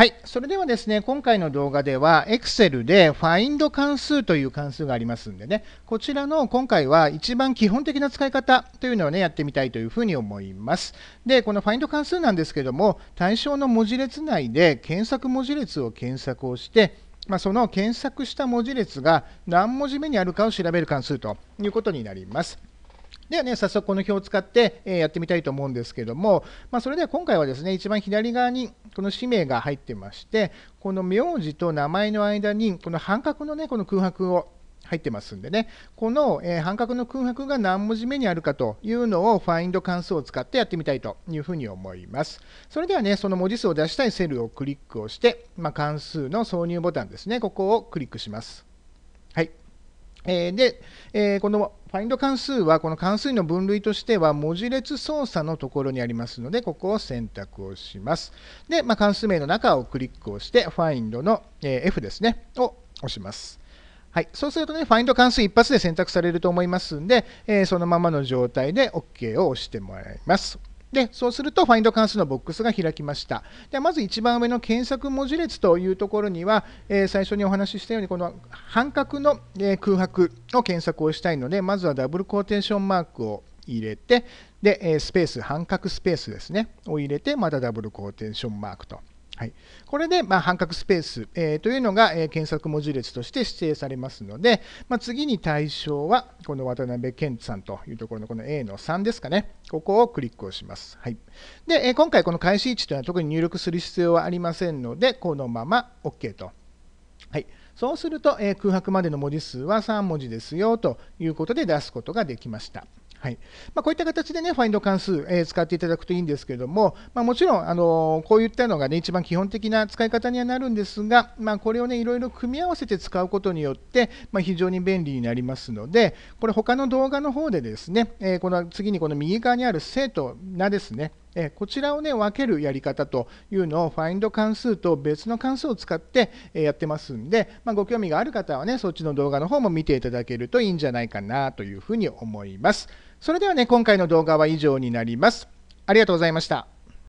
はい、それではですね、今回の動画では Excel で Find 関数という関数がありますんでね、こちらの今回は一番基本的な使い方というのをね、やってみたいというふうに思います。で、この Find 関数なんですけども、対象の文字列内で検索文字列を検索をして、まあ、その検索した文字列が何文字目にあるかを調べる関数ということになります。ではね、早速この表を使って、えやってみたいと思うんですけども、まあ、それでは今回はですね、一番左側にこの氏名が入ってまして、この名字と名前の間に、この半角のね、この空白を入ってますんでね、この、え半角の空白が何文字目にあるかというのをファインド関数を使ってやってみたいというふうに思います。それではね、その文字数を出したいセルをクリックをして、まあ、関数の挿入ボタンですね、ここをクリックします。はい。えで、えこのファインド関数はこの関数の分類としては文字列操作のところにありますのでここを選択をします。で、まあ、関数名の中をクリックをしてファインドの F ですねを押します。はい、そうするとね、ファインド関数一発で選択されると思いますんで、えそのままの状態で OK を押してもらいます。で、そうするとファインド関数のボックスが開きました。でまず一番上の検索文字列というところには、えー、最初にお話ししたように、この半角の、え空白の検索をしたいので、まずはダブルコーテーションマークを入れて、で、えスペース、半角スペースですね、を入れて、またダブルコーテーションマークと。はい、これで、まあ、半角スペース、えー、というのが、えー、検索文字列として指定されますので、まあ、次に対象はこの渡辺健さんというところのこの A の3ですかね、ここをクリックをします。はい、で、えー、今回この開始位置というのは特に入力する必要はありませんので、このまま OK と。はい、そうすると、え空白までの文字数は3文字ですよということで出すことができました。はいまあ、こういった形でね、ファインド関数、えー、使っていただくといいんですけれども、まあ、もちろん、あのー、こういったのがね、一番基本的な使い方にはなるんですが、まあ、これをね、いろいろ組み合わせて使うことによって、ま非常に便利になりますので、これ他の動画の方でですね、えー、この次にこの右側にある生徒なですね、えこちらをね分けるやり方というのをファインド関数と別の関数を使って、えやってますんで、まあ、ご興味がある方はねそっちの動画の方も見ていただけるといいんじゃないかなというふうに思います。それではね今回の動画は以上になります。ありがとうございました。